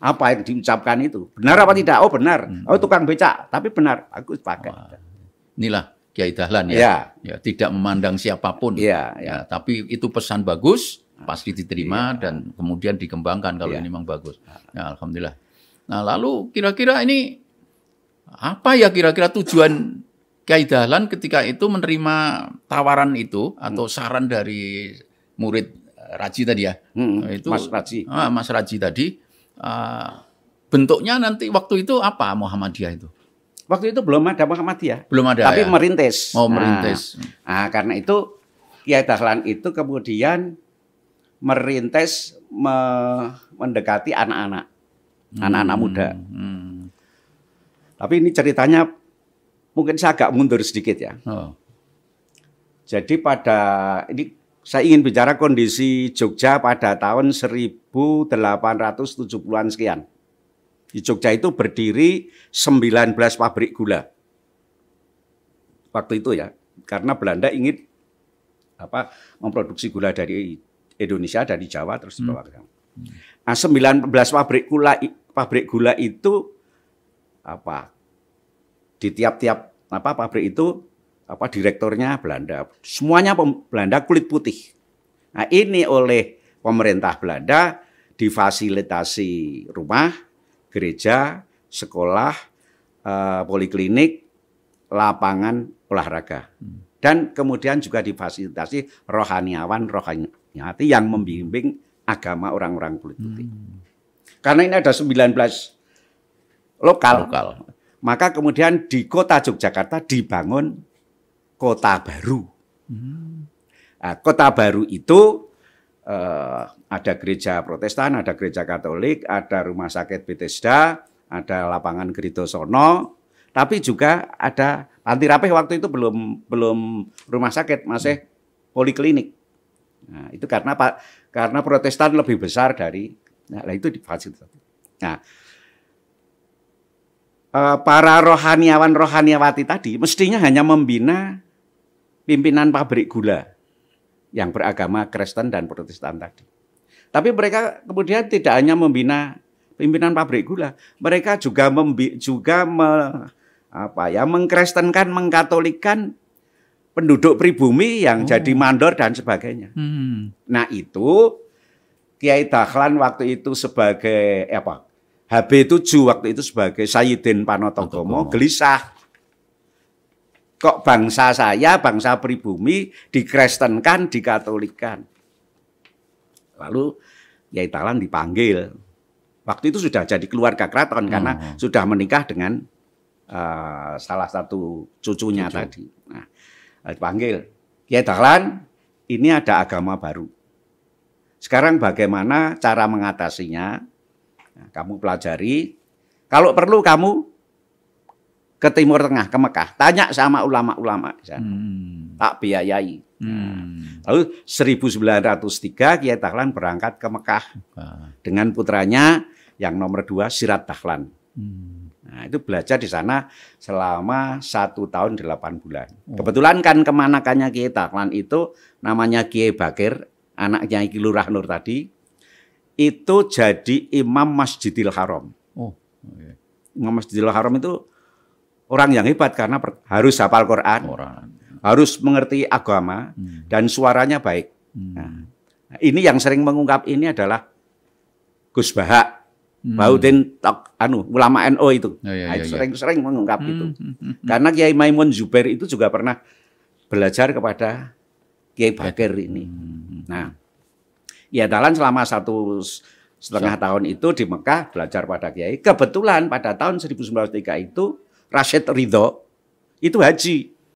apa yang diucapkan itu benar apa hmm. tidak? Oh benar. Hmm. Oh tukang becak, tapi benar. Aku pakai Inilah Kiai Dahlan ya. ya. ya. Tidak memandang siapapun. Ya, ya. ya tapi itu pesan bagus, ah. pasti diterima ya. dan kemudian dikembangkan kalau ya. ini memang bagus. Ah. Ya, alhamdulillah. Nah, lalu kira-kira ini apa ya kira-kira tujuan Kiai Dahlan ketika itu menerima tawaran itu atau hmm. saran dari murid Raji tadi ya. Hmm, itu Mas Raji. Ah, Mas Raji tadi Eh, bentuknya nanti waktu itu apa Muhammadiyah itu? Waktu itu belum ada Muhammadiyah. Belum ada. Tapi ya? merintis. Oh, merintis. Nah, nah karena itu Kiai Dahlan itu kemudian merintis me mendekati anak-anak, anak hmm. anak-anak muda. Hmm. Tapi ini ceritanya mungkin saya agak mundur sedikit ya. Oh. Jadi pada ini saya ingin bicara kondisi Jogja pada tahun 1870-an sekian. Di Jogja itu berdiri 19 pabrik gula. Waktu itu ya, karena Belanda ingin apa memproduksi gula dari Indonesia dari Jawa terus hmm. dibawa ke sana. Nah, 19 pabrik gula pabrik gula itu apa di tiap-tiap apa pabrik itu apa direkturnya Belanda. Semuanya Belanda kulit putih. Nah, ini oleh pemerintah Belanda difasilitasi rumah, gereja, sekolah, eh, poliklinik, lapangan olahraga. Hmm. Dan kemudian juga difasilitasi rohaniawan, rohaniati yang membimbing agama orang-orang kulit putih. Hmm. Karena ini ada 19 lokal, lokal, maka kemudian di kota Yogyakarta dibangun kota baru. Hmm. Nah, kota baru itu eh, ada gereja Protestan, ada gereja Katolik, ada rumah sakit Bethesda, ada lapangan Sono, tapi juga ada anti rapih waktu itu belum belum rumah sakit masih poliklinik. Nah, itu karena Pak karena Protestan lebih besar dari nah itu di difasilitasi. Nah, eh, para rohaniawan rohaniawati tadi mestinya hanya membina pimpinan pabrik gula yang beragama Kristen dan Protestan tadi. Tapi mereka kemudian tidak hanya membina pimpinan pabrik gula, mereka juga juga me, apa ya mengkristenkan, mengkatolikan penduduk pribumi yang oh. jadi mandor dan sebagainya. Hmm. Nah itu Kiai Dahlan waktu itu sebagai eh, apa? HB7 waktu itu sebagai Sayyidin Panotogomo gelisah Kok bangsa saya, bangsa pribumi dikristenkan, dikatolikan. Lalu Yai Talan dipanggil. Waktu itu sudah jadi keluarga keraton hmm. karena sudah menikah dengan uh, salah satu cucunya Cucu. tadi. Nah, eh, dipanggil. Yai Talan, ini ada agama baru. Sekarang bagaimana cara mengatasinya? Nah, kamu pelajari. Kalau perlu kamu ke Timur Tengah, ke Mekah. Tanya sama ulama-ulama di sana. Ya. Hmm. Tak biayai. Hmm. Nah, lalu 1903 Kiai Taklan berangkat ke Mekah Mekah. dengan putranya yang nomor dua Sirat Taklan. Hmm. Nah, itu belajar di sana selama satu tahun delapan bulan. Oh. Kebetulan kan kemanakannya Kiai Taklan itu namanya Kiai Bakir, anaknya Kiai Lurah Nur tadi, itu jadi imam Masjidil Haram. Oh. Okay. Imam Masjidil Haram itu orang yang hebat karena harus hafal Quran, orang. Ya. harus mengerti agama hmm. dan suaranya baik. Hmm. Nah, ini yang sering mengungkap ini adalah Gus Baha, hmm. Baudin Tok, anu ulama NO itu, oh, iya, nah, iya, sering iya. mengungkap hmm. itu. Hmm, hmm. Karena Kiai Maimun Zubair itu juga pernah belajar kepada Kiai Bakir ini. Hmm, nah, ya dalam selama satu setengah so. tahun itu di Mekah belajar pada Kiai. Kebetulan pada tahun 1903 itu Rashid Ridho, itu haji.